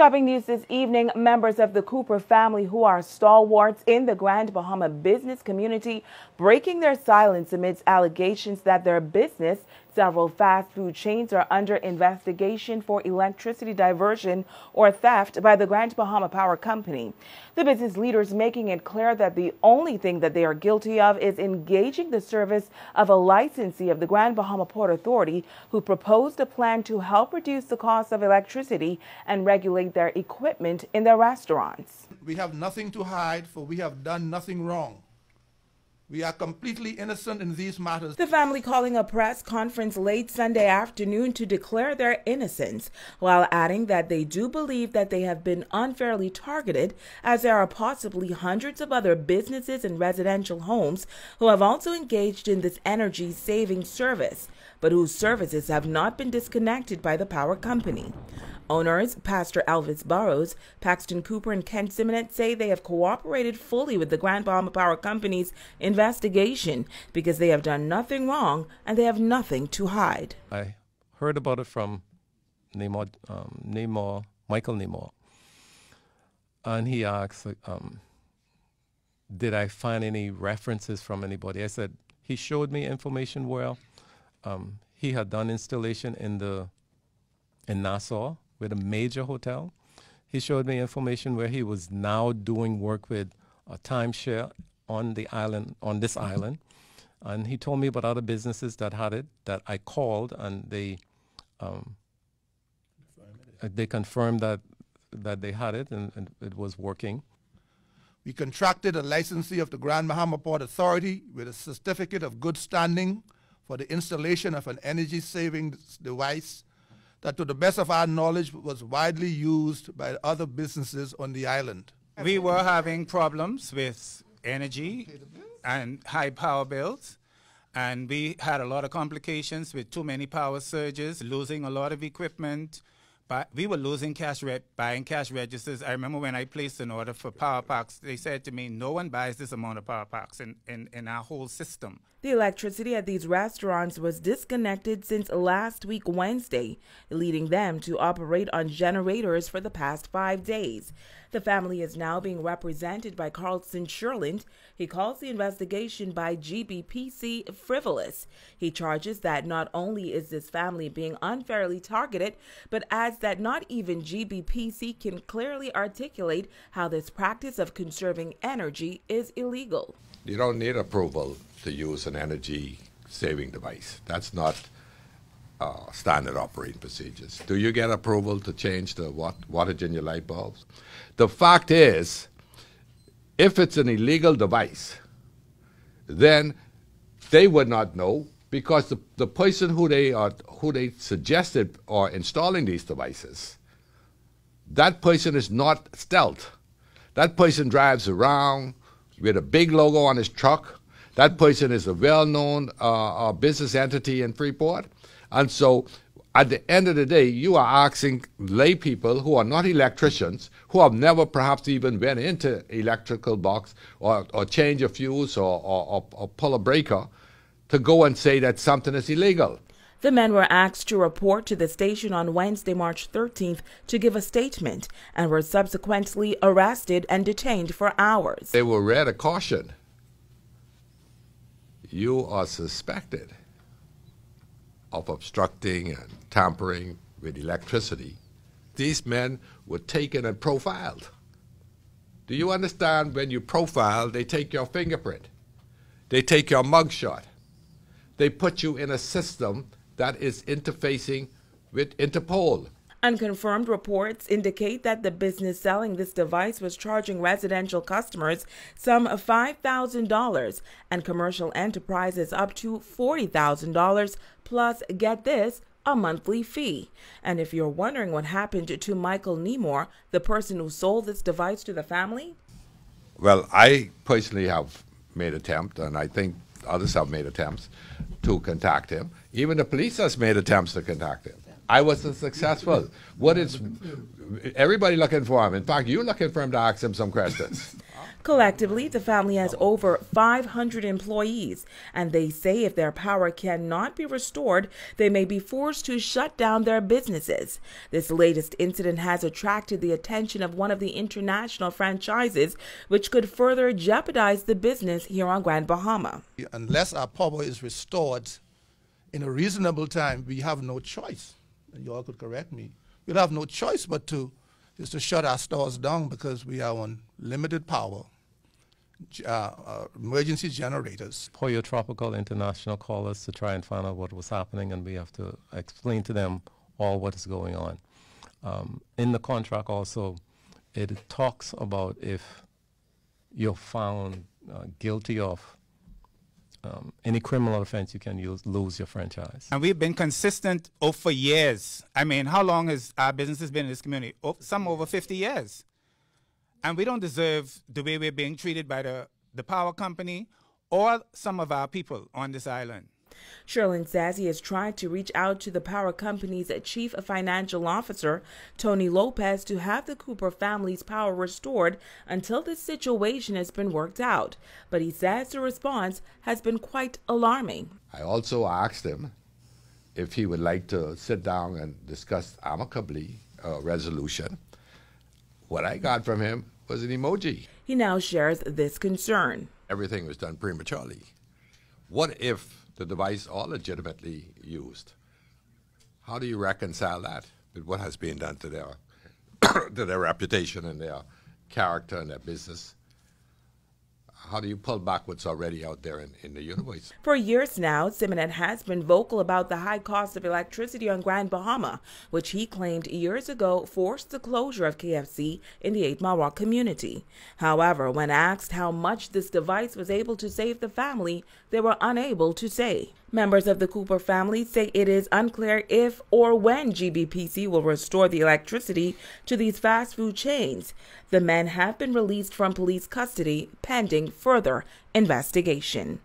Topping news this evening, members of the Cooper family who are stalwarts in the Grand Bahama business community breaking their silence amidst allegations that their business Several fast food chains are under investigation for electricity diversion or theft by the Grand Bahama Power Company. The business leaders making it clear that the only thing that they are guilty of is engaging the service of a licensee of the Grand Bahama Port Authority who proposed a plan to help reduce the cost of electricity and regulate their equipment in their restaurants. We have nothing to hide for we have done nothing wrong. We are completely innocent in these matters. The family calling a press conference late Sunday afternoon to declare their innocence, while adding that they do believe that they have been unfairly targeted, as there are possibly hundreds of other businesses and residential homes who have also engaged in this energy saving service, but whose services have not been disconnected by the power company. Owners, Pastor Alvis Burrows, Paxton Cooper, and Ken Simonet say they have cooperated fully with the Grand Bahama Power Company's investigation because they have done nothing wrong and they have nothing to hide. I heard about it from Neymar, um, Michael Neymar, and he asked, um, did I find any references from anybody? I said, he showed me information where um, he had done installation in the in Nassau with a major hotel. He showed me information where he was now doing work with a timeshare on the island, on this mm-hmm. island. And he told me about other businesses that had it that I called and they um, they confirmed that that they had it and, and it was working. We contracted a licensee of the Grand Bahama Port Authority with a certificate of good standing for the installation of an energy saving device that to the best of our knowledge was widely used by other businesses on the island. We were having problems with energy and high power bills. And we had a lot of complications with too many power surges, losing a lot of equipment. But we were losing cash, buying cash registers. I remember when I placed an order for power packs, they said to me, no one buys this amount of power packs in, in, in our whole system. The electricity at these restaurants was disconnected since last week Wednesday, leading them to operate on generators for the past five days. The family is now being represented by Carlson Shurland. He calls the investigation by GBPC frivolous. He charges that not only is this family being unfairly targeted, but adds that not even GBPC can clearly articulate how this practice of conserving energy is illegal. You don't need approval to use an energy saving device. That's not uh, standard operating procedures. Do you get approval to change the wat wattage in your light bulbs? The fact is, if it's an illegal device, then they would not know because the, the person who they are who they suggested are installing these devices, that person is not stealth. That person drives around with a big logo on his truck that person is a well known uh, uh, business entity in Freeport. And so at the end of the day, you are asking lay people who are not electricians, who have never perhaps even been into electrical box or, or change a fuse or, or, or pull a breaker, to go and say that something is illegal. The men were asked to report to the station on Wednesday, March 13th, to give a statement and were subsequently arrested and detained for hours. They were read a caution you are suspected of obstructing and tampering with electricity, these men were taken and profiled. Do you understand when you profile, they take your fingerprint, they take your mugshot, they put you in a system that is interfacing with Interpol, Unconfirmed reports indicate that the business selling this device was charging residential customers some $5,000 and commercial enterprises up to $40,000 plus get this a monthly fee. And if you're wondering what happened to Michael Nemor, the person who sold this device to the family? Well, I personally have made attempt and I think others have made attempts to contact him. Even the police has made attempts to contact him. I wasn't successful. What is everybody looking for him? In fact, you're looking for him to ask him some questions. Collectively, the family has over 500 employees, and they say if their power cannot be restored, they may be forced to shut down their businesses. This latest incident has attracted the attention of one of the international franchises, which could further jeopardize the business here on Grand Bahama. Unless our power is restored in a reasonable time, we have no choice and you all could correct me, we'll have no choice but to is to shut our stores down because we are on limited power, uh, uh, emergency generators. Pour your tropical international callers to try and find out what was happening, and we have to explain to them all what is going on. Um, in the contract also, it talks about if you're found uh, guilty of any criminal offense, you can use, lose your franchise. And we've been consistent over for years. I mean, how long has our has been in this community? Oh, some over 50 years. And we don't deserve the way we're being treated by the, the power company or some of our people on this island says he has tried to reach out to the power company's chief financial officer, Tony Lopez, to have the Cooper family's power restored until the situation has been worked out. But he says the response has been quite alarming. I also asked him if he would like to sit down and discuss amicably a resolution. What I got from him was an emoji. He now shares this concern. Everything was done prematurely. What if the device are legitimately used. How do you reconcile that with what has been done to their, to their reputation and their character and their business? how do you pull back what's already out there in, in the universe? For years now, Simonet has been vocal about the high cost of electricity on Grand Bahama, which he claimed years ago forced the closure of KFC in the Eight Mile Rock community. However, when asked how much this device was able to save the family, they were unable to say. Members of the Cooper family say it is unclear if or when GBPC will restore the electricity to these fast food chains. The men have been released from police custody pending further investigation.